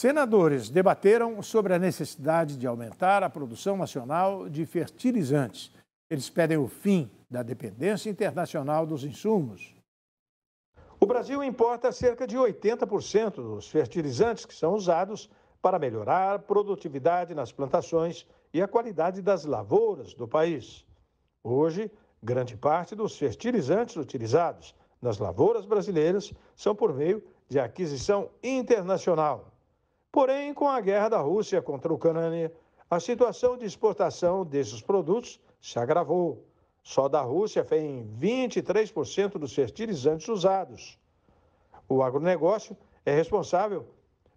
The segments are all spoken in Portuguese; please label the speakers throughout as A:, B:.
A: Senadores debateram sobre a necessidade de aumentar a produção nacional de fertilizantes. Eles pedem o fim da dependência internacional dos insumos. O Brasil importa cerca de 80% dos fertilizantes que são usados para melhorar a produtividade nas plantações e a qualidade das lavouras do país. Hoje, grande parte dos fertilizantes utilizados nas lavouras brasileiras são por meio de aquisição internacional. Porém, com a guerra da Rússia contra a Ucrânia, a situação de exportação desses produtos se agravou. Só da Rússia vem 23% dos fertilizantes usados. O agronegócio é responsável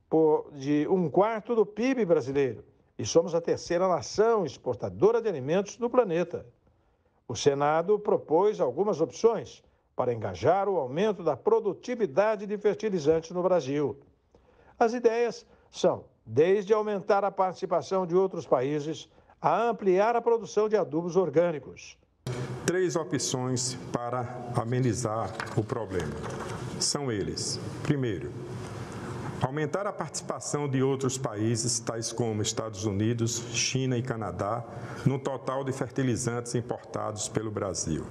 A: por de um quarto do PIB brasileiro e somos a terceira nação exportadora de alimentos do planeta. O Senado propôs algumas opções para engajar o aumento da produtividade de fertilizantes no Brasil. As ideias são desde aumentar a participação de outros países a ampliar a produção de adubos orgânicos.
B: Três opções para amenizar o problema. São eles: primeiro, Aumentar a participação de outros países, tais como Estados Unidos, China e Canadá, no total de fertilizantes importados pelo Brasil.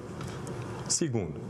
B: Segundo,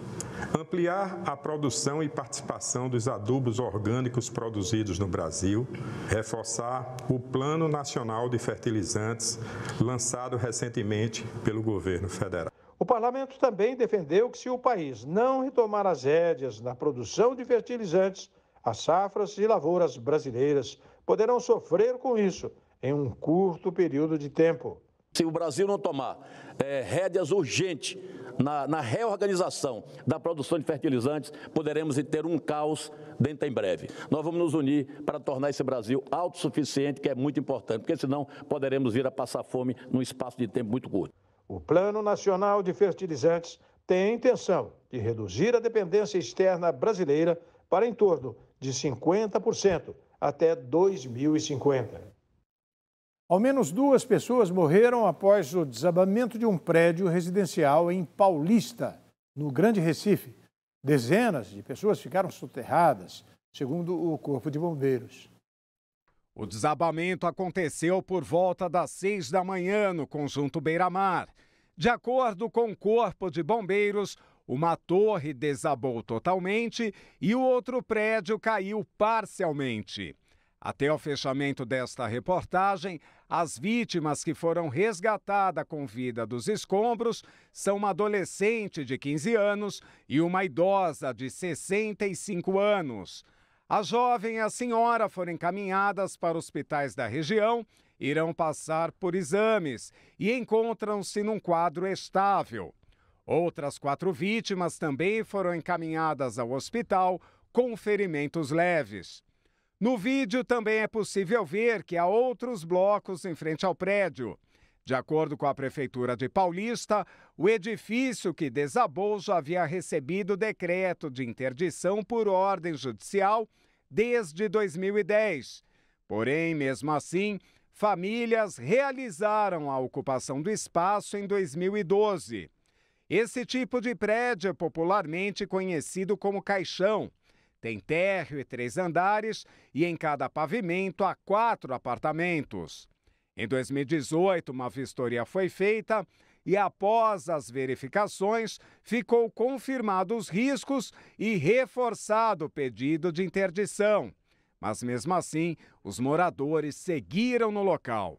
B: ampliar a produção e participação dos adubos orgânicos produzidos no Brasil, reforçar o Plano Nacional de Fertilizantes, lançado recentemente pelo governo federal. O
A: parlamento também defendeu que, se o país não retomar as rédeas na produção de fertilizantes, as safras e lavouras brasileiras poderão sofrer com isso em um curto período de tempo. Se o Brasil não tomar é, rédeas urgentes na, na, reorganização da produção de fertilizantes, poderemos ter um caos dentro em breve. Nós vamos nos unir para tornar esse Brasil autossuficiente, que é muito importante, porque senão poderemos vir a passar fome num espaço de tempo muito curto. O Plano Nacional de Fertilizantes tem a intenção de reduzir a dependência externa brasileira para em torno de 50% até 2050. Ao menos duas pessoas morreram após o desabamento de um prédio residencial em Paulista, no Grande Recife. Dezenas de pessoas ficaram soterradas,
B: segundo o Corpo de Bombeiros. O desabamento aconteceu por volta das seis da manhã no conjunto Beira-Mar. De acordo com o Corpo de Bombeiros, uma torre desabou totalmente e o outro prédio caiu parcialmente. Até o fechamento desta reportagem, as vítimas que foram resgatadas com vida dos escombros são uma adolescente de 15 anos e uma idosa de 65 anos. A jovem e a senhora foram encaminhadas para hospitais da região, irão passar por exames e encontram-se num quadro estável. Outras quatro vítimas também foram encaminhadas ao hospital com ferimentos leves. No vídeo também é possível ver que há outros blocos em frente ao prédio. De acordo com a Prefeitura de Paulista, o edifício que desabou já havia recebido decreto de interdição por ordem judicial desde 2010. Porém, mesmo assim, famílias realizaram a ocupação do espaço em 2012. Esse tipo de prédio é popularmente conhecido como caixão. Tem térreo e três andares e em cada pavimento há quatro apartamentos. Em 2018, uma vistoria foi feita e, após as verificações, ficou confirmado os riscos e reforçado o pedido de interdição. Mas, mesmo assim, os moradores seguiram no local.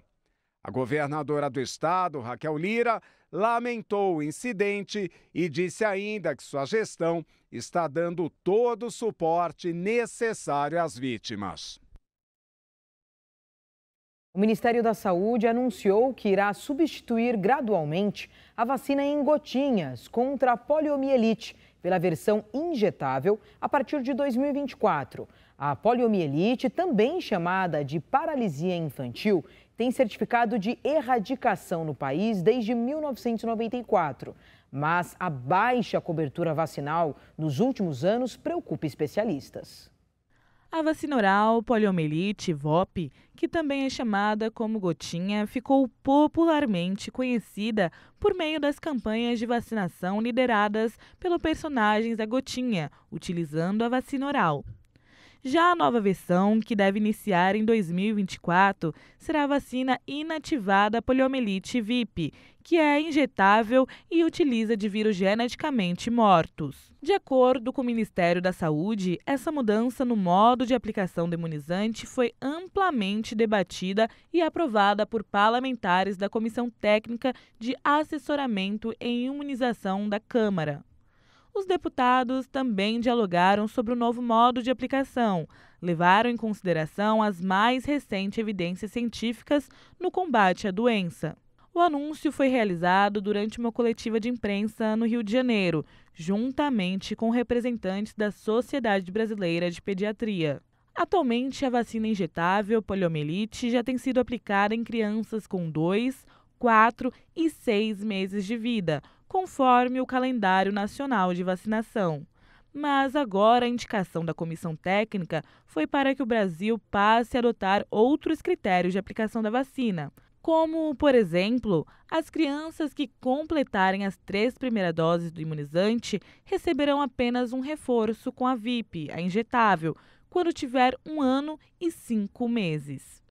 B: A governadora do estado, Raquel Lira, lamentou o incidente e disse ainda que sua gestão está dando todo o suporte necessário às vítimas.
C: O Ministério da Saúde anunciou que irá substituir gradualmente a vacina em gotinhas contra a poliomielite pela versão injetável a partir de 2024. A poliomielite, também chamada de paralisia infantil, tem certificado de erradicação no país desde 1994, mas a baixa cobertura vacinal nos últimos anos preocupa especialistas.
D: A vacina oral, poliomielite, VOP, que também é chamada como gotinha, ficou popularmente conhecida por meio das campanhas de vacinação lideradas pelo personagem da gotinha, utilizando a vacina oral. Já a nova versão, que deve iniciar em 2024, será a vacina inativada poliomielite VIP, que é injetável e utiliza de vírus geneticamente mortos. De acordo com o Ministério da Saúde, essa mudança no modo de aplicação do imunizante foi amplamente debatida e aprovada por parlamentares da Comissão Técnica de Assessoramento em Imunização da Câmara. Os deputados também dialogaram sobre o novo modo de aplicação, levaram em consideração as mais recentes evidências científicas no combate à doença. O anúncio foi realizado durante uma coletiva de imprensa no Rio de Janeiro, juntamente com representantes da Sociedade Brasileira de Pediatria. Atualmente, a vacina injetável poliomielite já tem sido aplicada em crianças com 2, 4 e 6 meses de vida, conforme o calendário nacional de vacinação. Mas agora a indicação da comissão técnica foi para que o Brasil passe a adotar outros critérios de aplicação da vacina, como, por exemplo, as crianças que completarem as três primeiras doses do imunizante receberão apenas um reforço com a VIP, a injetável,
C: quando tiver um ano e cinco meses.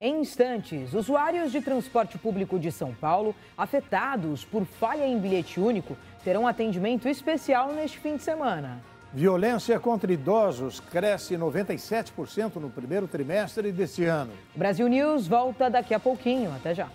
C: Em instantes, usuários de transporte público de São Paulo, afetados por falha em bilhete único, terão atendimento especial neste fim de semana.
A: Violência contra idosos cresce 97% no primeiro trimestre deste ano. Brasil News volta daqui a
C: pouquinho. Até já.